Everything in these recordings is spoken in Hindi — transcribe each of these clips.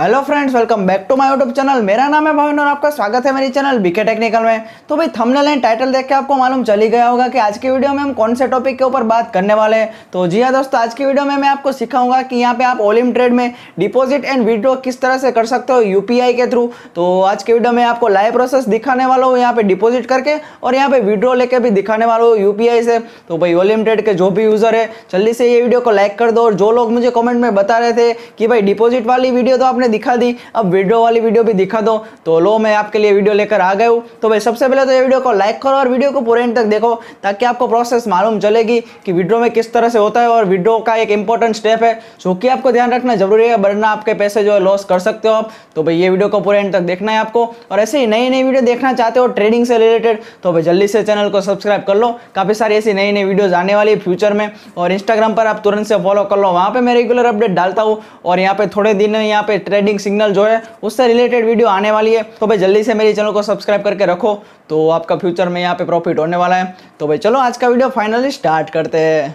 hello friends welcome back to my YouTube channel मेरा नाम है भविन और आपका स्वागत है मेरी चैनल बीके टेक्निकल में तो भाई थंबनेल एंड टाइटल देख के आपको मालूम चली गया होगा कि आज की वीडियो में हम कौन से टॉपिक के ऊपर बात करने वाले हैं तो जी हाँ दोस्तों आज की वीडियो में मैं आपको सिखाऊंगा कि यहाँ पे आप ओलिम ट्रेड में डिपोजिट एंड विड्रॉ किस तरह से कर सकते हो यूपीआई के थ्रू तो आज की वीडियो में आपको लाइव प्रोसेस दिखाने वाला हूँ यहाँ पे डिपोजिट करके और यहाँ पे विड्रॉ लेके भी दिखाने वाला हूँ यू से तो भाई ओलिम ट्रेड के जो भी यूज़र है जल्दी से ये वीडियो को लाइक कर दो और जो लोग मुझे कॉमेंट में बता रहे थे कि भाई डिपोजिट वाली वीडियो तो आप आपने दिखा दी अब वीडियो वाली वीडियो भी दिखा दो तो लो मैं आपके लिए वीडियो लेकर आ गया हूँ तो भाई सबसे पहले तो ये वीडियो को लाइक करो और वीडियो को पूरे एंड तक देखो ताकि आपको प्रोसेस मालूम चलेगी कि वीडियो में किस तरह से होता है और वीडियो का एक इंपॉर्टेंट स्टेप है जो कि आपको ध्यान रखना जरूरी है वरना आपके पैसे जो है लॉस कर सकते हो आप तो भाई ये वीडियो को पूरे एंड तक देखना है आपको और ऐसे ही नई नई वीडियो देखना चाहते हो ट्रेडिंग से रिलेटेड तो भाई जल्दी से चैनल को सब्सक्राइब कर लो काफ़ी सारी ऐसी नई नई वीडियोज़ आने वाली है फ्यूचर में और इंस्टाग्राम पर आप तुरंत से फॉलो कर लो वहाँ पर मैं रेगुलर अपडेट डालता हूँ और यहाँ पे थोड़े दिन यहाँ पे ट्रेडिंग सिग्नल जो है उससे रिलेटेड वीडियो आने वाली है तो भाई जल्दी से मेरे चैनल को सब्सक्राइब करके रखो तो आपका फ्यूचर में यहाँ पे प्रॉफिट होने वाला है तो भाई चलो आज का वीडियो फाइनली स्टार्ट करते हैं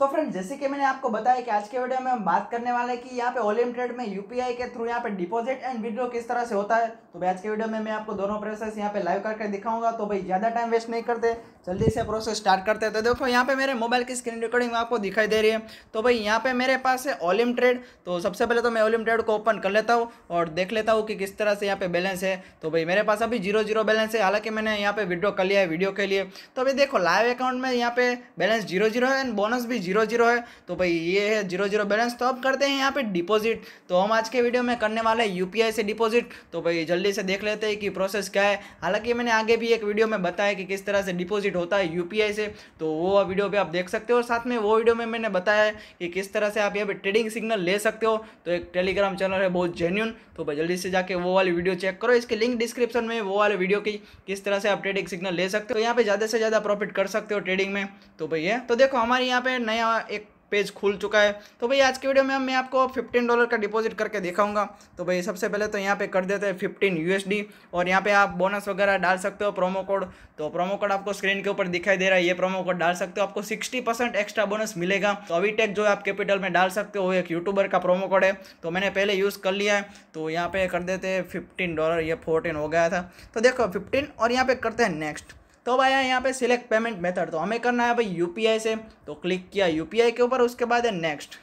तो जैसे कि मैंने आपको बताया कि आज के वीडियो में हम बात करने वाले हैं कि यहाँ पे ओलियम ट्रेड में यूपीआई के थ्रू यहाँ पे डिपॉजिट एंड विड्रो किस तरह से होता है तो भाई आज के वीडियो में मैं आपको दोनों प्रोसेस यहाँ पे लाइव करके दिखाऊंगा तो भाई ज़्यादा टाइम वेस्ट नहीं करते जल्दी से प्रोसेस स्टार्ट करते हैं तो देखो यहाँ पे मेरे मोबाइल की स्क्रीन रिकॉर्डिंग आपको दिखाई दे रही है तो भाई यहाँ पे मेरे पास है ओलिम ट्रेड तो सबसे पहले तो मैं ओलिम ट्रेड को ओपन कर लेता हूँ और देख लेता हूँ कि किस तरह से यहाँ पे बैलेंस है तो भाई मेरे पास अभी जीरो जीरो बैलेंस है हालांकि मैंने यहाँ पे विड्रॉ कर लिया है वीडियो के लिए तो भाई देखो लाइव अकाउंट में यहाँ पे बैलेंस जीरो जीरो है एंड बोनस भी जीरो जीरो है तो भाई ये है जीरो जीरो बैलेंस तो अब करते हैं यहाँ पे डिपोजिट तो हम आज के वीडियो में करने वाले हैं आई से डिपोजिट तो भाई जल्दी से देख लेते हैं कि प्रोसेस क्या है हालांकि मैंने आगे भी एक वीडियो में बताया कि किस तरह से डिपोजिट डिपॉजिट होता है यूपीआई से तो वो वीडियो भी आप देख सकते हो और साथ में वो वीडियो में मैंने बताया है कि किस तरह से आप यहाँ पे ट्रेडिंग सिग्नल ले सकते हो तो एक टेलीग्राम चैनल है बहुत जेन्यून तो जल्दी से जाके वो वाली वीडियो चेक करो इसके लिंक डिस्क्रिप्शन में वो वाले वीडियो की किस तरह से आप ट्रेडिंग सिग्नल ले सकते हो तो यहाँ पे ज़्यादा से ज़्यादा प्रॉफिट कर सकते हो ट्रेडिंग में तो भैया तो देखो हमारे यहाँ पे नया एक पेज खुल चुका है तो भाई आज के वीडियो में मैं आपको फिफ्टीन डॉलर का डिपॉजिट करके दिखाऊंगा तो भाई सबसे पहले तो यहाँ पे कर देते हैं फिफ्टीन यूएसडी और यहाँ पे आप बोनस वगैरह डाल सकते हो प्रोमो कोड तो प्रोमो कोड आपको स्क्रीन के ऊपर दिखाई दे रहा है ये प्रोमो कोड डाल सकते हो आपको सिक्सटी एक्स्ट्रा बोनस मिलेगा तो अभी टेक जो आप कैपिटल में डाल सकते हो एक यूट्यूबर का प्रोमो कोड है तो मैंने पहले यूज़ कर लिया है तो यहाँ पे कर देते हैं फिफ्टीन डॉलर ये फोर्टीन हो गया था तो देखो फिफ्टीन और यहाँ पे करते हैं नेक्स्ट तो आया यहाँ पे सिलेक्ट पेमेंट मेथड तो हमें करना है भाई यूपीआई से तो क्लिक किया यूपीआई के ऊपर उसके बाद है नेक्स्ट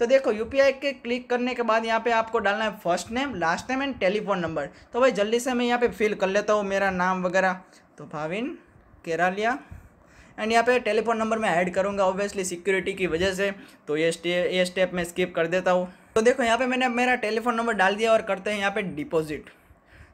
तो देखो यूपीआई के क्लिक करने के बाद यहाँ पे आपको डालना है first name last name and telephone number तो भाई जल्दी से मैं यहाँ पे फिल कर लेता हूँ मेरा नाम वगैरह तो भाविन केरालिया एंड यहाँ पे टेलीफोन नंबर मैं ऐड करूँगा ऑब्वियसली सिक्योरिटी की वजह से तो ये स्टे ये स्टेप मैं स्किप कर देता हूँ तो देखो यहाँ पे मैंने मेरा टेलीफोन नंबर डाल दिया और करते हैं यहाँ पे डिपॉजिट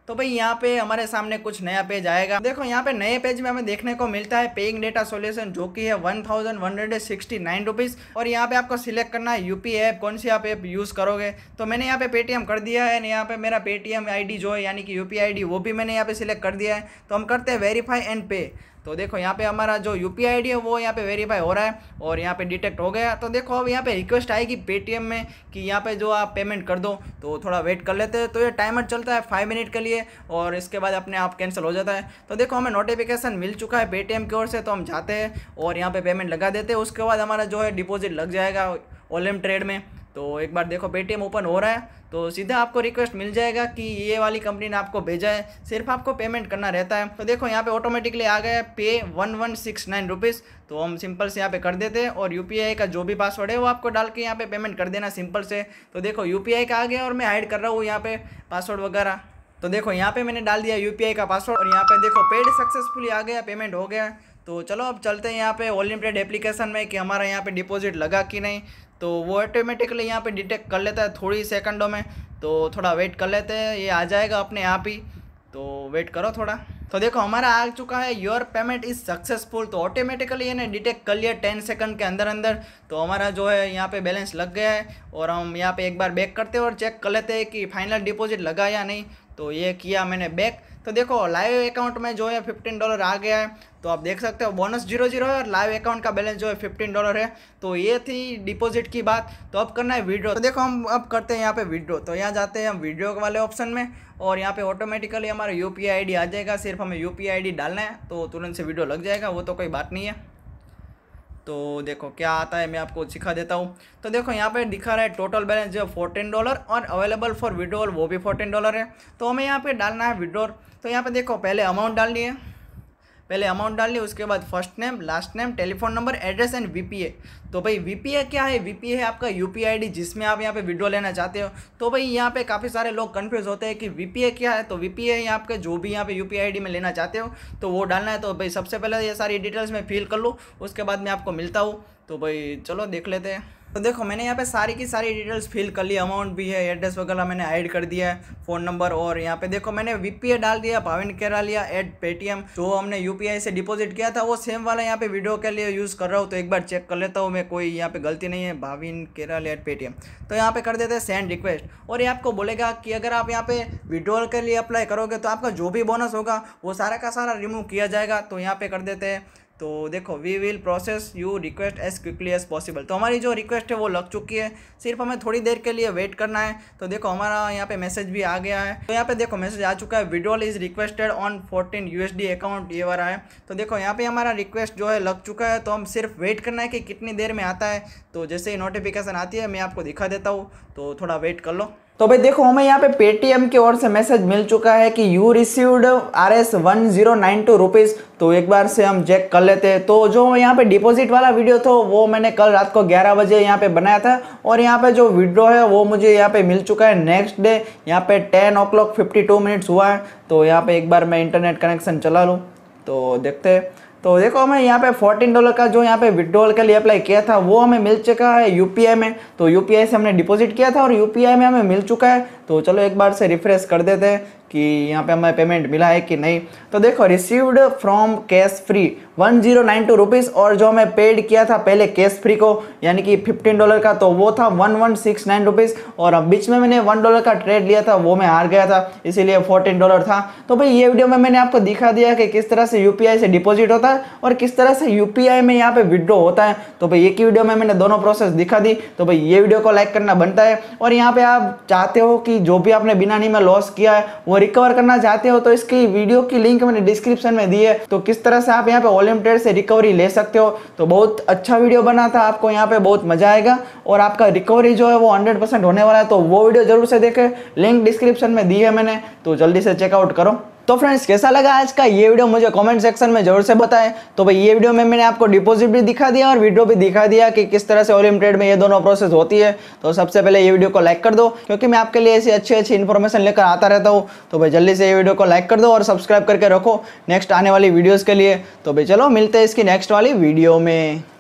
तो भाई यहाँ पे हमारे सामने कुछ नया पेज आएगा देखो यहाँ पे नए पेज में हमें देखने को मिलता है पेइंग डेटा सोल्यूशन जो कि है one thousand one hundred sixty nine rupees और यहाँ पे आपको सिलेक्ट करना है यूपी ऐप कौन सी आप ऐप यूज़ करोगे तो मैंने यहाँ पे पेटीएम कर दिया है यहाँ पे मेरा पेटीएम आई जो है यानी कि यू पी वो भी मैंने यहाँ पे सिलेक्ट कर दिया है तो हम करते हैं वेरीफाई एंड पे तो देखो यहाँ पे हमारा जो यू पी है वो यहाँ पे वेरीफाई हो रहा है और यहाँ पे डिटेक्ट हो गया तो देखो अब यहाँ पे रिक्वेस्ट आएगी पेटीएम में कि यहाँ पे जो आप पेमेंट कर दो तो थोड़ा वेट कर लेते हैं तो ये टाइमर चलता है फाइव मिनट के लिए और इसके बाद अपने आप कैंसिल हो जाता है तो देखो हमें नोटिफिकेशन मिल चुका है पेटीएम की ओर से तो हम जाते हैं और यहाँ पर पे पेमेंट लगा देते हैं उसके बाद हमारा जो है डिपोज़िट लग जाएगा ओलम ट्रेड में तो एक बार देखो पेटीएम ओपन हो रहा है तो सीधा आपको रिक्वेस्ट मिल जाएगा कि ये वाली कंपनी ने आपको भेजा है सिर्फ आपको पेमेंट करना रहता है तो देखो यहाँ पे ऑटोमेटिकली आ गया पे one one six nine rupees तो हम सिंपल से यहाँ पे कर देते हैं और यू का जो भी पासवर्ड है वो आपको डाल के यहाँ पे पेमेंट कर देना सिंपल से तो देखो यू का आ गया और मैं हाइड कर रहा हूँ यहाँ पे पासवर्ड वगैरह तो देखो यहाँ पे मैंने डाल दिया यूपीआई का पासवर्ड और यहाँ पे देखो पेड सक्सेसफुली आ गया पेमेंट हो गया तो चलो अब चलते हैं यहाँ पे ऑल लिमिटेड एप्लीकेशन में कि हमारा यहाँ पे डिपॉजिट लगा कि नहीं तो वो ऑटोमेटिकली यहाँ पे डिटेक्ट कर लेता है थोड़ी सेकंडों में तो थोड़ा वेट कर लेते हैं ये आ जाएगा अपने आप ही तो वेट करो थोड़ा तो देखो हमारा आ चुका है योर पेमेंट इज़ सक्सेसफुल तो ऑटोमेटिकली ये डिटेक्ट कर लिया टेन सेकंड के अंदर अंदर तो हमारा जो है यहाँ पे बैलेंस लग गया है और हम यहाँ पे एक बार बैक करते हैं और चेक कर लेते हैं कि फाइनल डिपॉजिट लगा या नहीं तो ये किया मैंने बैक तो देखो लाइव अकाउंट में जो है फिफ्टीन डॉलर आ गया है तो आप देख सकते हो बोनस जीरो जीरो है और लाइव अकाउंट का बैलेंस जो है फिफ्टीन डॉलर है तो ये थी डिपॉजिट की बात तो अब करना है विड्रो तो देखो हम अब करते हैं यहाँ पे विड्रो तो यहाँ जाते हैं हम विड्रो वाले ऑप्शन में और यहाँ पे ऑटोमेटिकली हमारा यू पी आ जाएगा सिर्फ हमें यू पी डालना है तो तुरंत से वीडियो लग जाएगा वो तो कोई बात नहीं है तो देखो क्या आता है मैं आपको सिखा देता हूँ तो देखो यहाँ पे दिखा रहा है टोटल बैलेंस जो है फोर्टीन डॉलर और अवेलेबल फॉर विड्रोल वो भी फोर्टीन डॉलर है तो हमें यहाँ पे डालना है विड्रोल तो यहाँ पे देखो पहले अमाउंट डालनी है पहले अमाउंट डाल ली उसके बाद first name last name telephone number address and VPA तो भाई वीपीए क्या है वीपीए है आपका यूपीआई आईडी जिसमें आप यहाँ पे विड्रॉ लेना चाहते हो तो भाई यहाँ पे काफ़ी सारे लोग कन्फ्यूज होते हैं कि वीपीए क्या है तो वीपीए है आपके जो भी यहाँ पे यूपीआई आईडी में लेना चाहते हो तो वो डालना है तो भाई सबसे पहले ये सारी डिटेल्स मैं फिल कर लूँ उसके बाद मैं आपको मिलता हूँ तो भाई चलो देख लेते हैं तो देखो मैंने यहाँ पे सारी की सारी डिटेल्स फिल कर ली अमाउंट भी है एड्रेस वगैरह मैंने ऐड कर दिया है फ़ोन नंबर और यहाँ पे देखो मैंने वीपीए डाल दिया पाविन केरा लिया एट पेटीएम जो हमने यूपीआई से डिपॉजिट किया था वो सेम वाला यहाँ पे वीडियो के लिए यूज़ कर रहा हूँ तो एक बार चेक कर लेता हूँ मैं कोई यहाँ पे गलती नहीं है भाविन केरल एट पेटीएम तो यहाँ पे कर देते हैं सेंड रिक्वेस्ट और ये आपको बोलेगा कि अगर आप यहाँ पे विड्रॉल के लिए अप्लाई करोगे तो आपका जो भी बोनस होगा वो सारा का सारा रिमूव किया जाएगा तो यहाँ पे कर देते हैं तो देखो we will process you request as quickly as possible तो हमारी जो रिक्वेस्ट है वो लग चुकी है सिर्फ हमें थोड़ी देर के लिए वेट करना है तो देखो हमारा यहाँ पे मैसेज भी आ गया है तो यहाँ पे देखो मैसेज आ चुका है withdrawal is requested on fourteen you account ये वाला है तो देखो यहाँ पे हमारा रिक्वेस्ट जो है लग चुका है तो हम सिर्फ वेट करना है कि कितनी देर में आता है तो जैसे ही नोटिफिकेशन आती है मैं आपको दिखा देता हूँ तो थोड़ा वेट कर लो तो भाई देखो हमें यहाँ पे पेटीएम की ओर से मैसेज मिल चुका है कि you received R S one zero nine two rupees तो एक बार से हम चेक कर लेते हैं तो जो यहाँ पे डिपॉजिट वाला वीडियो था वो मैंने कल रात को 11 बजे यहाँ पे बनाया था और यहाँ पे जो विड्रो है वो मुझे यहाँ पे मिल चुका है नेक्स्ट डे यहाँ पे ten o'clock fifty two minutes हुआ है तो यहाँ पर एक बार मैं इंटरनेट कनेक्शन चला लूँ तो देखते हैं तो देखो हमें यहाँ पे 14 डॉलर का जो यहाँ पे विड्रॉल के लिए अप्लाई किया था वो हमें मिल चुका है यूपीआई में तो यूपीआई से हमने डिपॉजिट किया था और यूपीआई में हमें मिल चुका है तो चलो एक बार से रिफ्रेश कर देते हैं कि यहाँ पे हमें पेमेंट मिला है कि नहीं तो देखो received from Cashfree one zero nine two rupees और जो हमें पेड किया था पहले कैश फ्री को यानी कि फिफ्टीन डॉलर का तो वो था one one six nine rupees और अब बीच में मैंने वन डॉलर का ट्रेड लिया था वो मैं हार गया था इसीलिए फोर्टीन डॉलर था तो भाई ये वीडियो में मैंने आपको दिखा दिया कि किस तरह से यू से डिपॉजिट होता है और किस तरह से यू में यहाँ पे विड्रो होता है तो भाई एक ही वीडियो में मैंने दोनों प्रोसेस दिखा दी तो भाई ये वीडियो को लाइक करना बनता है और यहाँ पे आप चाहते हो कि जो भी आपने बिना नहीं में लॉस किया है वो रिकवर करना चाहते हो तो इसकी वीडियो की लिंक मैंने डिस्क्रिप्शन में दी है तो किस तरह से आप यहाँ पे ट्रेड से रिकवरी ले सकते हो तो बहुत अच्छा वीडियो बना था आपको यहाँ पे बहुत मजा आएगा और आपका रिकवरी जो है वो हंड्रेड होने वाला है तो वो वीडियो जरूर से देखें लिंक डिस्क्रिप्शन में दी है मैंने तो जल्दी से चेकआउट करो तो फ्रेंड्स कैसा लगा आज का ये वीडियो मुझे कमेंट सेक्शन में जरूर से बताएं तो भाई ये वीडियो में मैंने आपको डिपॉजिट भी दिखा दिया और वीडियो भी दिखा दिया कि किस तरह से ओलिमिटेड ट्रेड में ये दोनों प्रोसेस होती है तो सबसे पहले ये वीडियो को लाइक कर दो क्योंकि मैं आपके लिए ऐसी अच्छी अच्छी इन्फॉर्मेशन लेकर आता रहता हूँ तो भाई जल्दी से ये वीडियो को लाइक कर दो और सब्सक्राइब करके रखो नेक्स्ट आने वाली वीडियोज़ के लिए तो भाई चलो मिलते हैं इसकी नेक्स्ट वाली वीडियो में